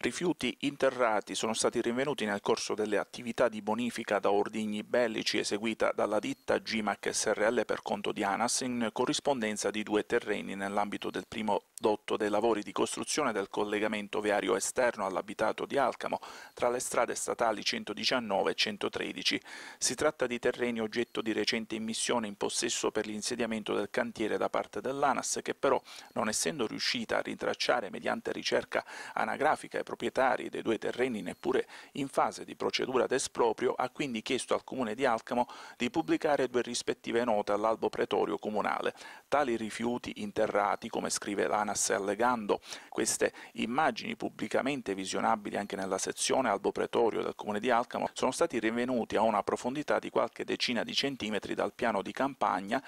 Rifiuti interrati sono stati rinvenuti nel corso delle attività di bonifica da ordigni bellici eseguita dalla ditta GMAC SRL per conto di ANAS in corrispondenza di due terreni nell'ambito del primo dotto dei lavori di costruzione del collegamento viario esterno all'abitato di Alcamo tra le strade statali 119 e 113. Si tratta di terreni oggetto di recente immissione in possesso per l'insediamento del cantiere da parte dell'ANAS che però, non essendo riuscita a rintracciare mediante ricerca anagrafica e proprietari dei due terreni neppure in fase di procedura d'esproprio, ha quindi chiesto al Comune di Alcamo di pubblicare due rispettive note all'albo pretorio comunale. Tali rifiuti interrati, come scrive l'ANAS allegando, queste immagini pubblicamente visionabili anche nella sezione albo pretorio del Comune di Alcamo, sono stati rinvenuti a una profondità di qualche decina di centimetri dal piano di campagna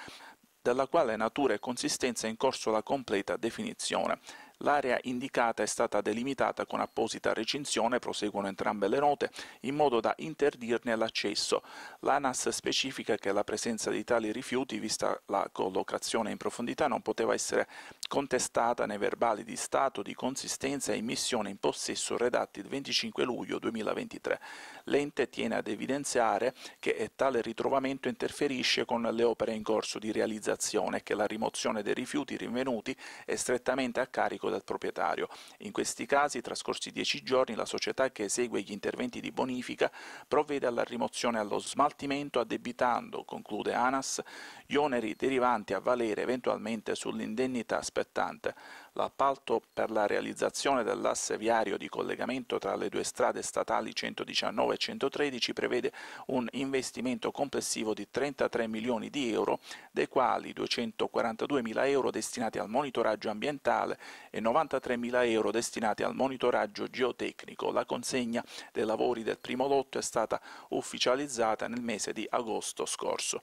dalla quale natura e consistenza è in corso la completa definizione. L'area indicata è stata delimitata con apposita recinzione, proseguono entrambe le note, in modo da interdirne l'accesso. L'ANAS specifica che la presenza di tali rifiuti, vista la collocazione in profondità, non poteva essere contestata nei verbali di stato di consistenza e immissione in possesso redatti il 25 luglio 2023. L'ente tiene ad evidenziare che tale ritrovamento interferisce con le opere in corso di realizzazione e che la rimozione dei rifiuti rinvenuti è strettamente a carico dal proprietario. In questi casi, trascorsi dieci giorni, la società che esegue gli interventi di bonifica provvede alla rimozione e allo smaltimento addebitando, conclude ANAS, gli oneri derivanti a valere eventualmente sull'indennità aspettante. L'appalto per la realizzazione dell'asse viario di collegamento tra le due strade statali 119 e 113 prevede un investimento complessivo di 33 milioni di euro, dei quali 242 mila euro destinati al monitoraggio ambientale e e 93.000 euro destinati al monitoraggio geotecnico. La consegna dei lavori del primo lotto è stata ufficializzata nel mese di agosto scorso.